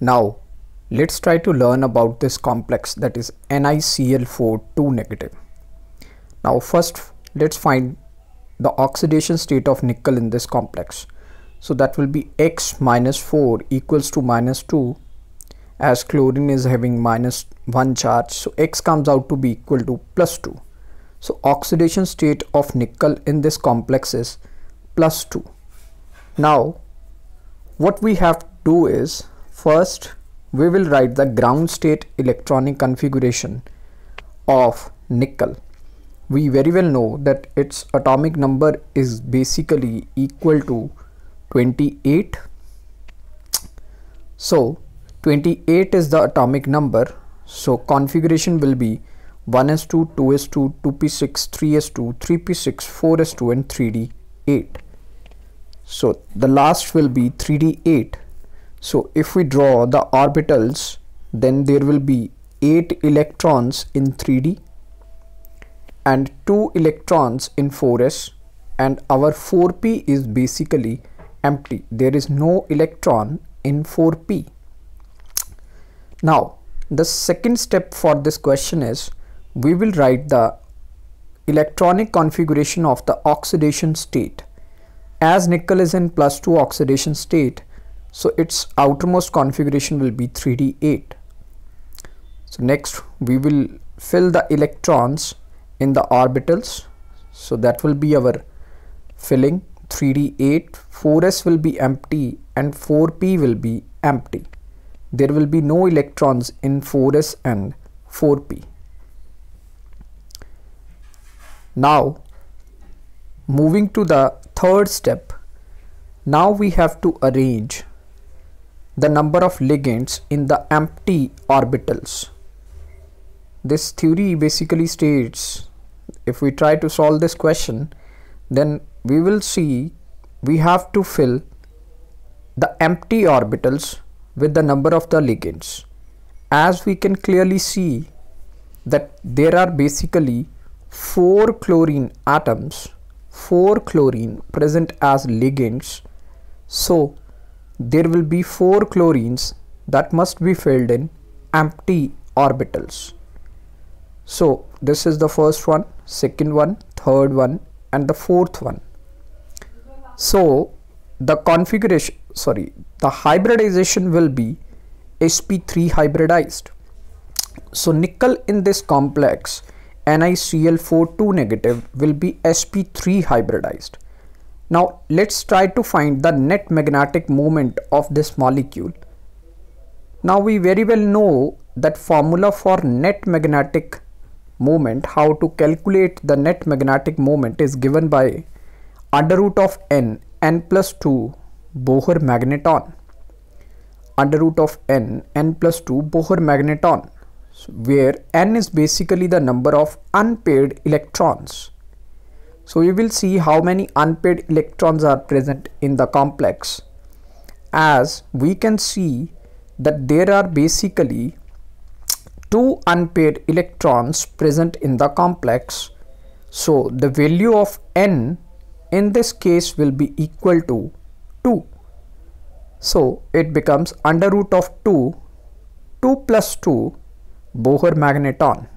Now let's try to learn about this complex that is NiCl4-2 negative. Now first let's find the oxidation state of nickel in this complex. So that will be x minus 4 equals to minus 2 as chlorine is having minus 1 charge so x comes out to be equal to plus 2. So oxidation state of nickel in this complex is plus 2. Now what we have to do is First, we will write the ground state electronic configuration of nickel. We very well know that its atomic number is basically equal to 28. So 28 is the atomic number. So configuration will be 1s2, 2s2, 2p6, 3s2, 3p6, 4s2 and 3d8. So the last will be 3d8 so if we draw the orbitals, then there will be 8 electrons in 3D and 2 electrons in 4s and our 4p is basically empty. There is no electron in 4p. Now the second step for this question is we will write the electronic configuration of the oxidation state. As nickel is in plus 2 oxidation state, so its outermost configuration will be 3d8 so next we will fill the electrons in the orbitals so that will be our filling 3d8 4s will be empty and 4p will be empty there will be no electrons in 4s and 4p now moving to the third step now we have to arrange the number of ligands in the empty orbitals. This theory basically states if we try to solve this question then we will see we have to fill the empty orbitals with the number of the ligands. As we can clearly see that there are basically 4 chlorine atoms 4 chlorine present as ligands. So there will be four chlorines that must be filled in empty orbitals. So this is the first one, second one, third one and the fourth one. So the configuration, sorry, the hybridization will be sp3 hybridized. So nickel in this complex NiCl42 negative will be sp3 hybridized. Now let's try to find the net magnetic moment of this molecule. Now we very well know that formula for net magnetic moment, how to calculate the net magnetic moment is given by under root of n, n plus 2 Bohr magneton. Under root of n, n plus 2 Bohr magneton, where n is basically the number of unpaired electrons. So we will see how many unpaired electrons are present in the complex as we can see that there are basically two unpaired electrons present in the complex. So the value of n in this case will be equal to 2. So it becomes under root of 2, 2 plus 2 Bohr magneton.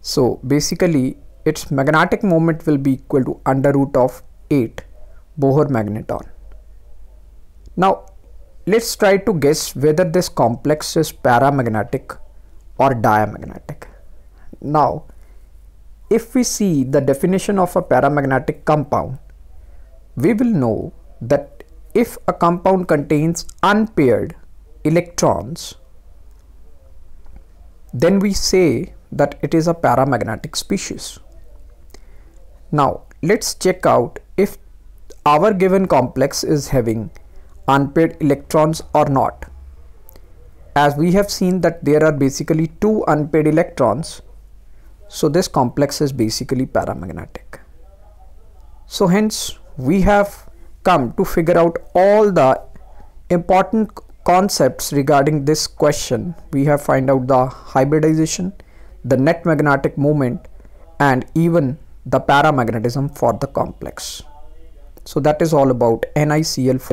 So basically its magnetic moment will be equal to under root of 8 Bohr magneton. Now let's try to guess whether this complex is paramagnetic or diamagnetic. Now if we see the definition of a paramagnetic compound, we will know that if a compound contains unpaired electrons, then we say that it is a paramagnetic species. Now let's check out if our given complex is having unpaired electrons or not. As we have seen that there are basically two unpaired electrons, so this complex is basically paramagnetic. So hence we have come to figure out all the important concepts regarding this question. We have find out the hybridization, the net magnetic moment and even the paramagnetism for the complex. So that is all about NiCl